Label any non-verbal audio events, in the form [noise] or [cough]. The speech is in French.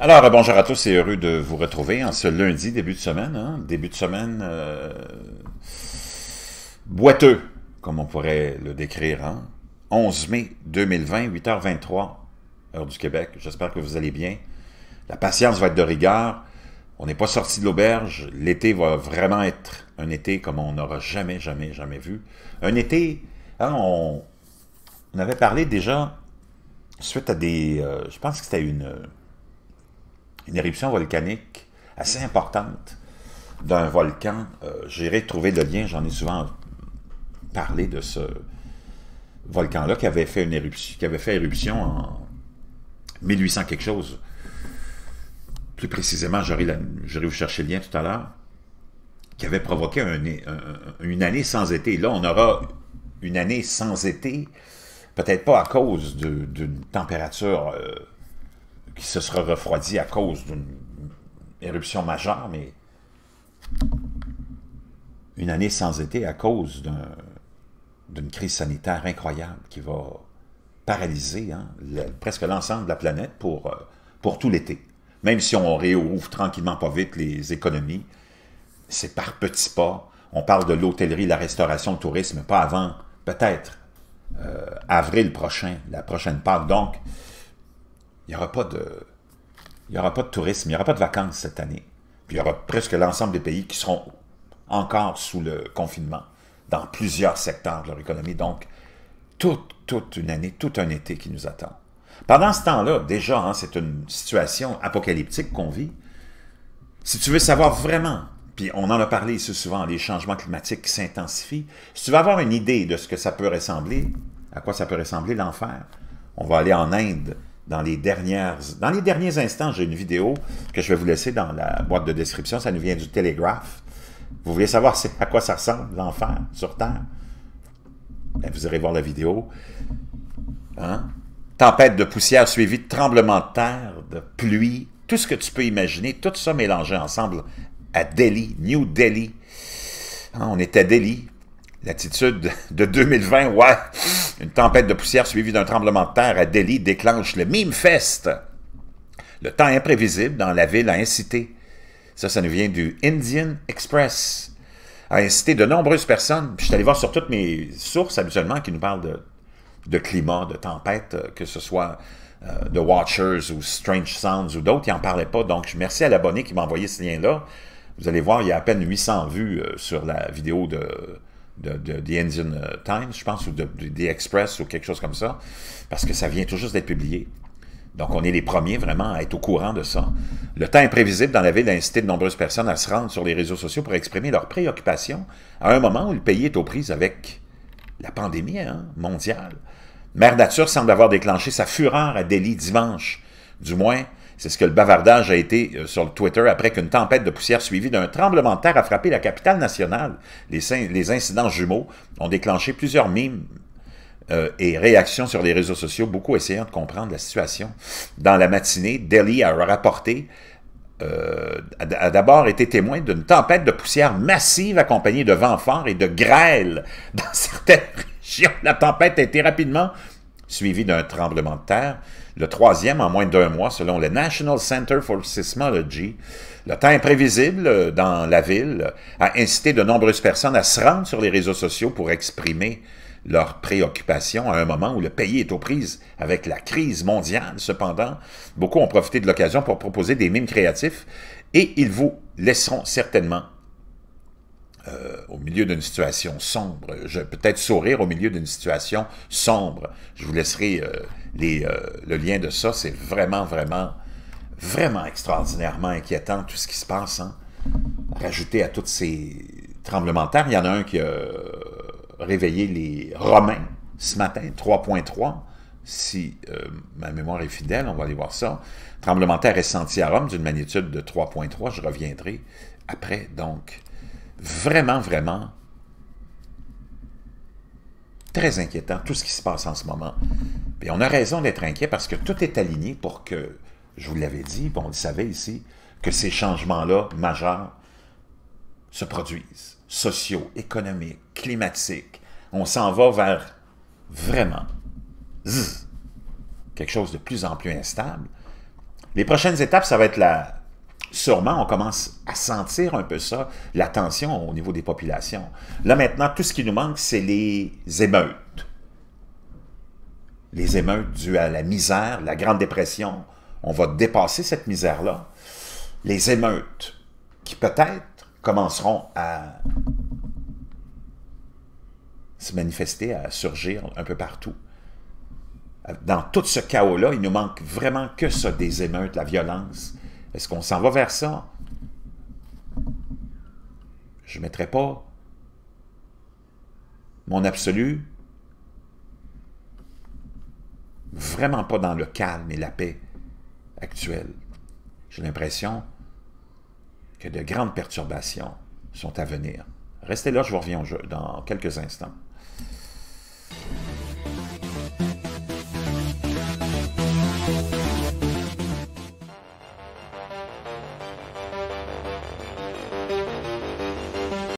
Alors, euh, bonjour à tous et heureux de vous retrouver en ce lundi, début de semaine. Hein. Début de semaine euh, boiteux, comme on pourrait le décrire. Hein? 11 mai 2020, 8h23, heure du Québec. J'espère que vous allez bien. La patience va être de rigueur. On n'est pas sorti de l'auberge. L'été va vraiment être un été comme on n'aura jamais, jamais, jamais vu. Un été, hein, on, avait parlé déjà, suite à des... Euh, je pense que c'était une une éruption volcanique assez importante d'un volcan. Euh, j'irai trouver le lien, j'en ai souvent parlé de ce volcan-là qui avait fait une éruption, qui avait fait éruption en 1800 quelque chose. Plus précisément, j'irai vous chercher le lien tout à l'heure, qui avait provoqué une année sans été. Là, on aura une année sans été, peut-être pas à cause d'une température euh, qui se sera refroidi à cause d'une éruption majeure, mais une année sans été à cause d'une crise sanitaire incroyable qui va paralyser hein, presque l'ensemble de la planète pour, euh, pour tout l'été. Même si on réouvre tranquillement pas vite les économies, c'est par petits pas. On parle de l'hôtellerie, la restauration, du tourisme, pas avant, peut-être, euh, avril prochain, la prochaine Pâques. Donc, il n'y aura pas de. Il aura pas de tourisme, il n'y aura pas de vacances cette année. Puis il y aura presque l'ensemble des pays qui seront encore sous le confinement dans plusieurs secteurs de leur économie. Donc, toute, toute une année, tout un été qui nous attend. Pendant ce temps-là, déjà, hein, c'est une situation apocalyptique qu'on vit. Si tu veux savoir vraiment, puis on en a parlé ici souvent, les changements climatiques qui s'intensifient, si tu veux avoir une idée de ce que ça peut ressembler, à quoi ça peut ressembler l'enfer, on va aller en Inde dans les dernières, dans les derniers instants, j'ai une vidéo que je vais vous laisser dans la boîte de description. Ça nous vient du Télégraphe. Vous voulez savoir à quoi ça ressemble, l'enfer sur Terre? Ben, vous irez voir la vidéo. Hein? Tempête de poussière suivie de tremblements de terre, de pluie, tout ce que tu peux imaginer, tout ça mélangé ensemble à Delhi, New Delhi. Ah, on est à Delhi, L'attitude de 2020, ouais. Une tempête de poussière suivie d'un tremblement de terre à Delhi déclenche le Meme Fest. Le temps imprévisible dans la ville a incité, ça, ça nous vient du Indian Express, a incité de nombreuses personnes, puis je suis allé voir sur toutes mes sources habituellement qui nous parlent de, climat, de tempête, euh, que ce soit euh, de Watchers ou Strange Sounds ou d'autres, ils n'en parlaient pas. Donc, je merci à l'abonné qui m'a envoyé ce lien-là. Vous allez voir, il y a à peine 800 vues euh, sur la vidéo de de, The Indian euh, Times, je pense, ou de, The Express ou quelque chose comme ça, parce que ça vient tout juste d'être publié. Donc, on est les premiers vraiment à être au courant de ça. Le temps imprévisible dans la ville a incité de nombreuses personnes à se rendre sur les réseaux sociaux pour exprimer leurs préoccupations à un moment où le pays est aux prises avec la pandémie hein, mondiale. Mère Nature semble avoir déclenché sa fureur à Delhi dimanche. Du moins, c'est ce que le bavardage a été euh, sur Twitter après qu'une tempête de poussière suivie d'un tremblement de terre a frappé la capitale nationale. Les, incidents jumeaux ont déclenché plusieurs mimes euh, et réactions sur les réseaux sociaux, beaucoup essayant de comprendre la situation. Dans la matinée, Delhi a rapporté euh, a d'abord été témoin d'une tempête de poussière massive accompagnée de vents forts et de grêle dans [laughs] certaines régions. La tempête a été rapidement suivi d'un tremblement de terre, le troisième en moins d'un mois selon le National Center for Seismology. Le temps imprévisible euh, dans la ville a incité de nombreuses personnes à se rendre sur les réseaux sociaux pour exprimer leurs préoccupations à un moment où le pays est aux prises avec la crise mondiale. Cependant, beaucoup ont profité de l'occasion pour proposer des mimes créatifs et ils vous laisseront certainement euh, au milieu d'une situation sombre. Je peut-être sourire au milieu d'une situation sombre. Je vous laisserai euh, les, euh, le lien de ça. C'est vraiment, vraiment, vraiment extraordinairement inquiétant tout ce qui se passe. Hein? Rajouté à tous ces tremblements de terre, il y en a un qui a réveillé les Romains ce matin, 3.3 si ma mémoire est fidèle, on va aller voir ça. Tremblement de terre ressenti à Rome d'une magnitude de 3.3, je reviendrai après. Donc, vraiment, vraiment très inquiétant, tout ce qui se passe en ce moment. Et on a raison d'être inquiet parce que tout est aligné pour que, je vous l'avais dit, on le savait ici, que ces changements-là majeurs se produisent, sociaux, économiques, climatiques. On s'en va vers vraiment quelque chose de plus en plus instable. Les prochaines étapes, ça va être la sûrement, on commence à sentir un peu ça, la tension au niveau des populations. Là, maintenant, tout ce qui nous manque, c'est les émeutes. Les émeutes dues à la misère, la Grande Dépression. On va dépasser cette misère-là. Les émeutes qui, peut-être, commenceront à se manifester, à surgir un peu partout dans tout ce chaos-là, il nous manque vraiment que ça, des émeutes, la violence, est-ce qu'on s'en va vers ça? Je ne mettrai pas mon absolu vraiment pas dans le calme et la paix actuelle. J'ai l'impression que de grandes perturbations sont à venir. Restez là, je vous reviens dans quelques instants.